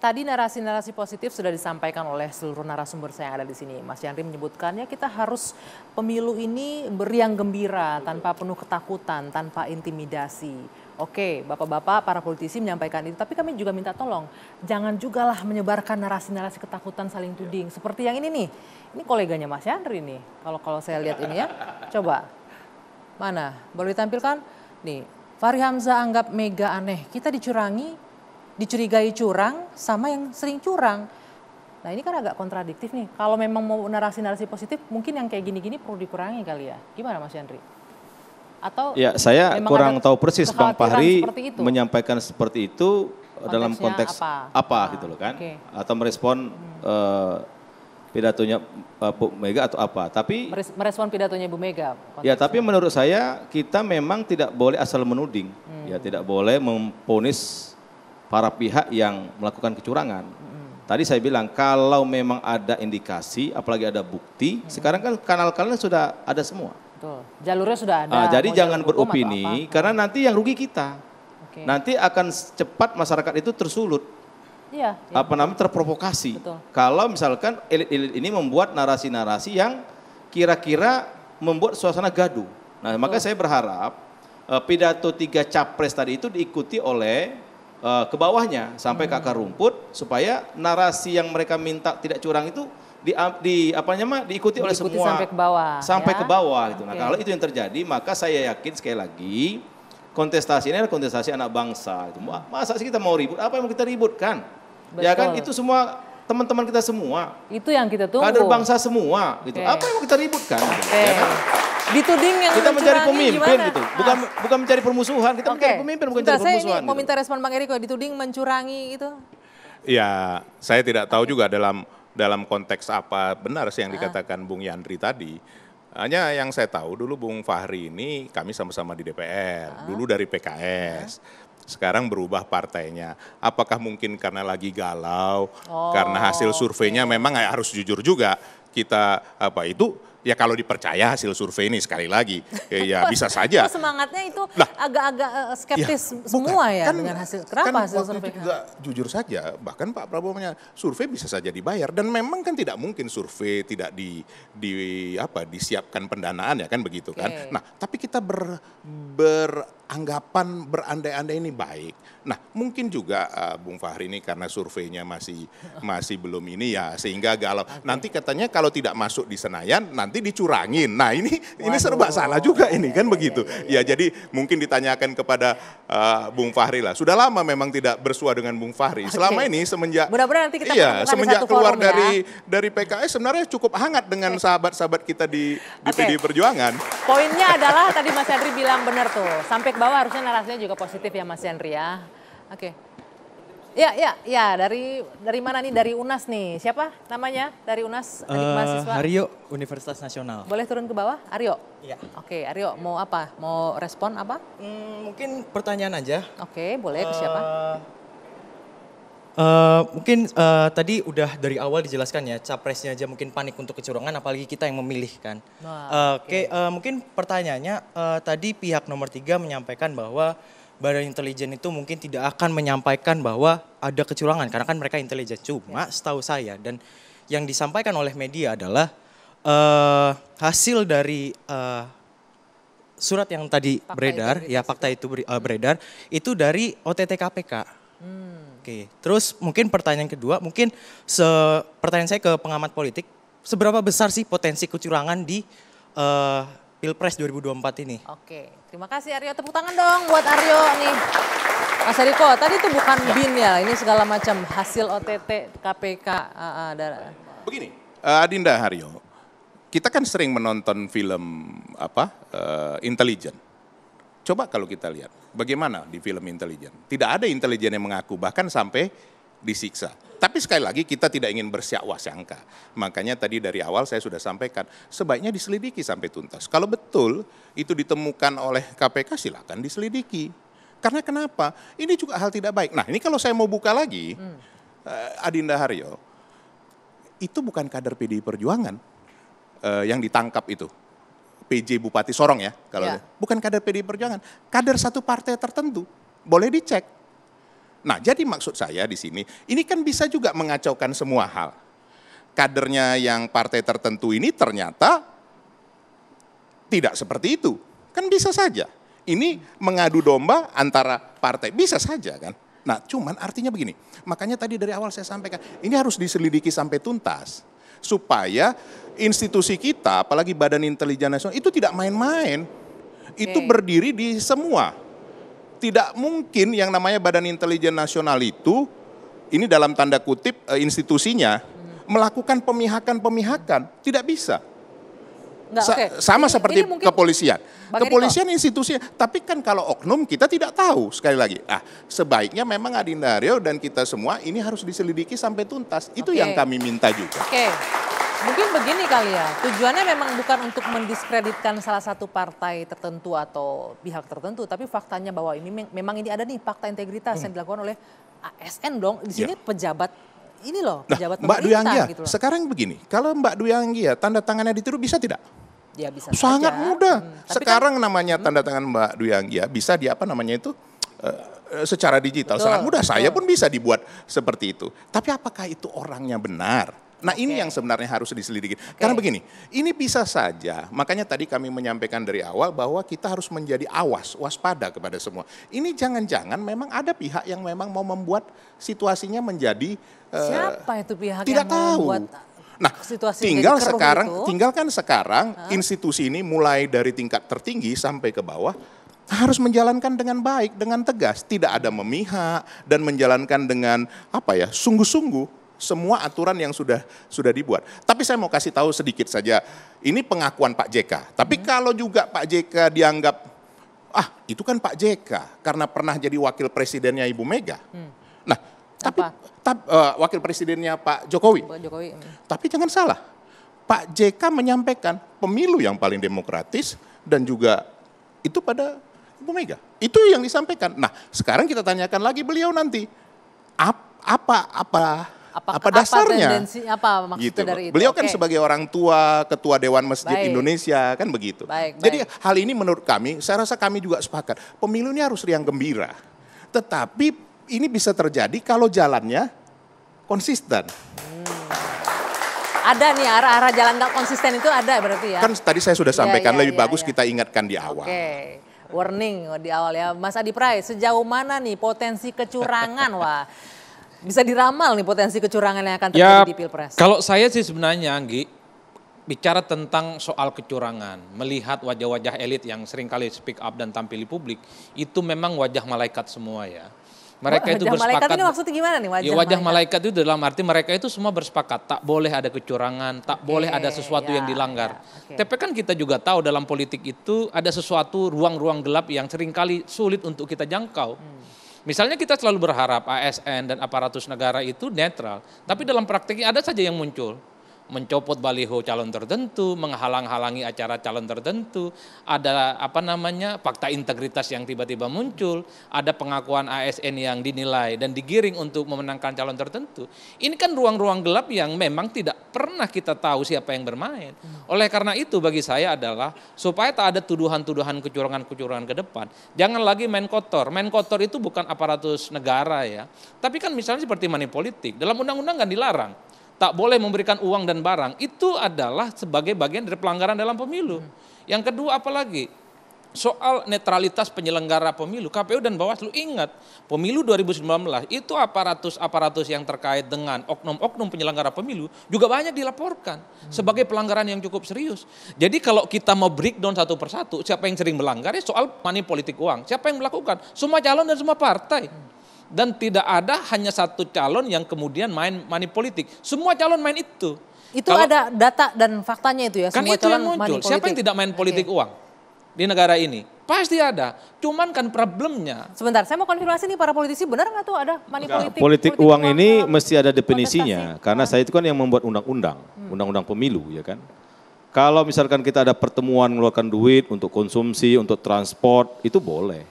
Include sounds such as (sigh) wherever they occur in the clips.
Tadi narasi-narasi positif sudah disampaikan oleh seluruh narasumber saya yang ada di sini. Mas Yandri menyebutkannya kita harus pemilu ini beriang gembira, tanpa penuh ketakutan, tanpa intimidasi. Oke, bapak-bapak, para politisi menyampaikan itu, tapi kami juga minta tolong, jangan juga lah menyebarkan narasi-narasi ketakutan saling tuding. Seperti yang ini nih, ini koleganya Mas Yandri nih, kalau kalau saya lihat ini ya, coba. Mana, boleh ditampilkan? Nih, Fahri Hamzah anggap mega aneh, kita dicurangi, dicurigai curang sama yang sering curang. Nah ini kan agak kontradiktif nih. Kalau memang mau narasi-narasi positif, mungkin yang kayak gini-gini perlu dikurangi kali ya. Gimana Mas Yandri? Atau ya saya kurang tahu persis Bang Fahri seperti menyampaikan seperti itu Konteksnya dalam konteks apa, apa ah, gitu loh kan? Okay. Atau merespon hmm. uh, pidatonya uh, Bu Mega atau apa? Tapi merespon pidatonya Bu Mega. Konteksnya. Ya tapi menurut saya kita memang tidak boleh asal menuding, hmm. ya tidak boleh memponis para pihak yang melakukan kecurangan. Tadi saya bilang kalau memang ada indikasi, apalagi ada bukti, hmm. sekarang kan kanal-kanalnya sudah ada semua. Betul. Jalurnya sudah ah, ada. Nah, jadi jangan beropini karena nanti yang rugi kita. Okay. Nanti akan cepat masyarakat itu tersulut. Iya, iya. Apa namanya terprovokasi. Betul. Kalau misalkan elit-elit ini membuat narasi-narasi yang kira-kira membuat suasana gaduh. Nah, Betul. maka saya berharap eh, pidato tiga capres tadi itu diikuti oleh uh, ke bawahnya sampai hmm. ke akar rumput supaya narasi yang mereka minta tidak curang itu di, di apa namanya diikuti, diikuti oleh semua sampai ke bawah sampai ya? ke bawah gitu. Okay. Nah, kalau itu yang terjadi maka saya yakin sekali lagi kontestasi ini adalah kontestasi anak bangsa itu. Masa sih kita mau ribut? Apa yang mau kita ributkan? Betul. Ya kan itu semua teman-teman kita semua. Itu yang kita tunggu. Kader bangsa semua gitu. Okay. Apa yang mau kita ributkan? Okay. Ya kan? dituding yang kita mencari pemimpin gitu. Bukan ah. bukan mencari permusuhan, kita okay. mencari pemimpin bukan Sudah, mencari permusuhan. Saya gitu. mau minta respon Bang Eriko dituding mencurangi itu. Ya, saya tidak tahu juga dalam dalam konteks apa benar sih yang ah. dikatakan ah. Bung Yandri tadi. Hanya yang saya tahu dulu Bung Fahri ini kami sama-sama di DPR, ah. dulu dari PKS. Ah sekarang berubah partainya. Apakah mungkin karena lagi galau, oh, karena hasil surveinya okay. memang harus jujur juga kita apa itu ya kalau dipercaya hasil survei ini sekali lagi (laughs) ya, ya bisa saja. semangatnya itu agak-agak nah, skeptis ya, semua bukan. ya kan, dengan hasil kan kenapa kan hasil survei? Itu juga jujur saja bahkan Pak Prabowo punya survei bisa saja dibayar dan memang kan tidak mungkin survei tidak di di apa disiapkan pendanaan ya kan begitu kan. Nah, tapi kita ber ber anggapan berandai-andai ini baik. Nah, mungkin juga uh, Bung Fahri ini karena surveinya masih (laughs) masih belum ini ya, sehingga galau. Okay. Nanti katanya kalau tidak masuk di Senayan, nanti dicurangin. Nah, ini Waduh. ini serba salah juga ini iya, kan iya, begitu. Iya, ya, jadi mungkin ditanyakan kepada uh, Bung Fahri lah. Sudah lama memang tidak bersua dengan Bung Fahri. Okay. Selama ini semenjak Mudah-mudahan nanti kita iya, semenjak keluar ya. dari dari PKS sebenarnya cukup hangat dengan sahabat-sahabat kita di di okay. PDI Perjuangan. Poinnya adalah tadi Mas Hendri bilang benar tuh. Sampai bahwa harusnya narasinya juga positif ya Mas Yandri ya. Oke. Okay. Ya, ya, ya. Dari dari mana nih? Dari Unas nih. Siapa namanya? Dari Unas adik uh, mahasiswa. Aryo Universitas Nasional. Boleh turun ke bawah, Aryo? Iya. Oke, okay, Aryo mau apa? Mau respon apa? Hmm, mungkin pertanyaan aja. Oke, okay, boleh ke siapa? Uh, Uh, mungkin uh, tadi udah dari awal dijelaskan ya capresnya aja mungkin panik untuk kecurangan apalagi kita yang memilih kan. Wow, eh, Oke okay. uh, mungkin pertanyaannya uh, tadi pihak nomor tiga menyampaikan bahwa badan intelijen itu mungkin tidak akan menyampaikan bahwa ada kecurangan karena kan mereka intelijen. Cuma yeah. setahu saya dan yang disampaikan oleh media adalah uh, hasil dari uh, surat yang tadi fakta beredar ya fakta itu beredar itu dari OTT KPK. Hmm. Oke, terus mungkin pertanyaan kedua, mungkin se pertanyaan saya ke pengamat politik, seberapa besar sih potensi kecurangan di uh, Pilpres 2024 ini? Oke, terima kasih Aryo. Tepuk tangan dong buat Aryo nih. Mas Eriko, tadi itu bukan ya. BIN ya, ini segala macam hasil OTT KPK. Uh, uh, Begini, uh, Adinda Haryo, kita kan sering menonton film apa uh, eh, intelijen. Coba kalau kita lihat Bagaimana di film intelijen? Tidak ada intelijen yang mengaku, bahkan sampai disiksa. Tapi sekali lagi kita tidak ingin bersiakwa sangka. Makanya tadi dari awal saya sudah sampaikan, sebaiknya diselidiki sampai tuntas. Kalau betul itu ditemukan oleh KPK silakan diselidiki. Karena kenapa? Ini juga hal tidak baik. Nah ini kalau saya mau buka lagi, hmm. eh, Adinda Haryo, itu bukan kader PDI Perjuangan eh, yang ditangkap itu. PJ Bupati Sorong ya kalau ya. bukan kader PD Perjuangan, kader satu partai tertentu. Boleh dicek. Nah, jadi maksud saya di sini, ini kan bisa juga mengacaukan semua hal. Kadernya yang partai tertentu ini ternyata tidak seperti itu. Kan bisa saja. Ini mengadu domba antara partai, bisa saja kan. Nah, cuman artinya begini. Makanya tadi dari awal saya sampaikan, ini harus diselidiki sampai tuntas supaya institusi kita, apalagi Badan Intelijen Nasional itu tidak main-main. Itu berdiri di semua. Tidak mungkin yang namanya Badan Intelijen Nasional itu ini dalam tanda kutip eh, institusinya hmm. melakukan pemihakan-pemihakan, tidak bisa. Nggak, Sa okay. Sama ini, seperti ini kepolisian. Kepolisian institusi. tapi kan kalau oknum kita tidak tahu sekali lagi. Ah, sebaiknya memang Rio dan kita semua ini harus diselidiki sampai tuntas. Itu okay. yang kami minta juga. Oke. Okay. Mungkin begini kali ya, tujuannya memang bukan untuk mendiskreditkan salah satu partai tertentu atau pihak tertentu, tapi faktanya bahwa ini memang ini ada nih fakta integritas hmm. yang dilakukan oleh ASN dong. Di sini yeah. pejabat ini loh nah, pejabat nah, Mbak Dwi Anggia, gitu loh. sekarang begini, kalau Mbak Dwi Anggia tanda tangannya ditiru bisa tidak? Ya bisa Sangat saja. mudah. Hmm. Kan- sekarang kan, namanya hmm. tanda tangan Mbak Dwi Anggia bisa di apa namanya itu uh, secara digital betul, sangat mudah. Betul. Saya pun bisa dibuat seperti itu. Tapi apakah itu orangnya benar? Nah okay. ini yang sebenarnya harus diselidiki. Okay. Karena begini, ini bisa saja, makanya tadi kami menyampaikan dari awal bahwa kita harus menjadi awas, waspada kepada semua. Ini jangan-jangan memang ada pihak yang memang mau membuat situasinya menjadi... Eh, Siapa uh, itu pihak tidak yang tahu. membuat Nah, situasi tinggal sekarang, itu. tinggalkan sekarang Hah? institusi ini mulai dari tingkat tertinggi sampai ke bawah harus menjalankan dengan baik, dengan tegas, tidak ada memihak dan menjalankan dengan apa ya, sungguh-sungguh semua aturan yang sudah sudah dibuat. Tapi saya mau kasih tahu sedikit saja. Ini pengakuan Pak JK. Tapi hmm. kalau juga Pak JK dianggap ah itu kan Pak JK karena pernah jadi wakil presidennya Ibu Mega. Hmm. Nah, tapi tab, uh, eh, wakil presidennya Pak Jokowi. Pak Jokowi. Hmm. Tapi jangan salah. Pak JK menyampaikan pemilu yang paling demokratis dan juga itu pada Ibu Mega. Itu yang disampaikan. Nah, sekarang kita tanyakan lagi beliau nanti apa apa apa apa, apa dasarnya? Apa tendensi, apa maksud gitu. dari itu? Beliau kan okay. sebagai orang tua, ketua Dewan Masjid baik. Indonesia, kan begitu. Baik, baik. Jadi hal ini menurut kami, saya rasa kami juga sepakat. Pemilu ini harus riang gembira. Tetapi ini bisa terjadi kalau jalannya konsisten. Ada nih arah-arah jalan nggak konsisten itu ada berarti ya? Kan tadi saya sudah iya, sampaikan ya, ya, lebih ya, bagus ya. kita ingatkan di awal. Oke. Okay warning di awal ya. Mas Adi Prai, sejauh mana nih potensi kecurangan wah bisa diramal nih potensi kecurangan yang akan terjadi ya, di Pilpres. Kalau saya sih sebenarnya Anggi, bicara tentang soal kecurangan, melihat wajah-wajah elit yang sering kali speak up dan tampil di publik, itu memang wajah malaikat semua ya. Mereka wajah itu bersepakat. Malaikat ini maksudnya gimana nih wajah? Ya, wajah malaikat. malaikat itu dalam arti mereka itu semua bersepakat tak boleh ada kecurangan, tak okay, boleh ada sesuatu ya, yang dilanggar. Ya, okay. Tapi kan kita juga tahu dalam politik itu ada sesuatu ruang-ruang gelap yang sering kali sulit untuk kita jangkau. Hmm. Misalnya kita selalu berharap ASN dan aparatus negara itu netral, tapi dalam praktiknya ada saja yang muncul mencopot baliho calon tertentu, menghalang-halangi acara calon tertentu, ada apa namanya fakta integritas yang tiba-tiba muncul, ada pengakuan ASN yang dinilai dan digiring untuk memenangkan calon tertentu. Ini kan ruang-ruang gelap yang memang tidak pernah kita tahu siapa yang bermain. Oleh karena itu bagi saya adalah supaya tak ada tuduhan-tuduhan kecurangan-kecurangan ke depan, jangan lagi main kotor. Main kotor itu bukan aparatus negara ya, tapi kan misalnya seperti money politik, dalam undang-undang kan dilarang tak boleh memberikan uang dan barang, itu adalah sebagai bagian dari pelanggaran dalam pemilu. Yang kedua apalagi? Soal netralitas penyelenggara pemilu, KPU dan Bawaslu ingat pemilu 2019 itu aparatus-aparatus yang terkait dengan oknum-oknum penyelenggara pemilu juga banyak dilaporkan sebagai pelanggaran yang cukup serius. Jadi kalau kita mau breakdown satu persatu siapa yang sering melanggar ya soal money politik uang, siapa yang melakukan? Semua calon dan semua partai dan tidak ada hanya satu calon yang kemudian main money politik. Semua calon main itu. Itu Kalau, ada data dan faktanya itu ya. Kan semua itu calon yang muncul. Siapa yang tidak main politik okay. uang di negara ini? Pasti ada. Cuman kan problemnya. Sebentar, saya mau konfirmasi nih para politisi benar nggak tuh ada money politik? Politik, politik uang, uang ini uang, mesti ada definisinya. Karena ah. saya itu kan yang membuat undang-undang, hmm. undang-undang pemilu ya kan. Kalau misalkan kita ada pertemuan mengeluarkan duit untuk konsumsi, untuk transport, itu boleh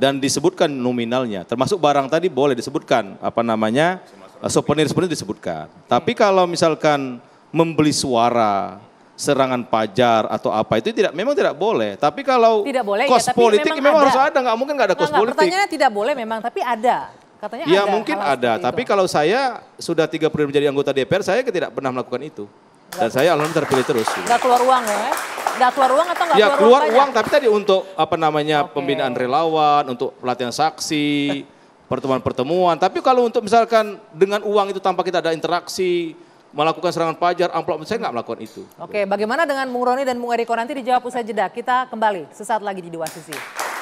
dan disebutkan nominalnya. Termasuk barang tadi boleh disebutkan apa namanya souvenir-souvenir eh, disebutkan. Tapi kalau misalkan membeli suara, serangan pajar atau apa itu tidak memang tidak boleh. Tapi kalau tidak boleh, ya, kos ya, tapi politik memang, memang ada. harus ada, nggak mungkin nggak ada kos politik. Pertanyaannya tidak boleh memang, tapi ada. Katanya ya ada mungkin ada, tapi itu. kalau saya sudah tiga periode menjadi anggota DPR, saya tidak pernah melakukan itu. Dan saya alhamdulillah terpilih terus. Nggak keluar uang ya? Eh? nggak keluar uang atau nggak ya, keluar, keluar uang, uang tapi tadi untuk apa namanya okay. pembinaan relawan, untuk pelatihan saksi, pertemuan-pertemuan. Tapi kalau untuk misalkan dengan uang itu tanpa kita ada interaksi, melakukan serangan pajar, amplop, saya nggak melakukan itu. Oke, okay, bagaimana dengan Bung Roni dan Bung Eriko nanti dijawab usai jeda. Kita kembali sesaat lagi di dua sisi.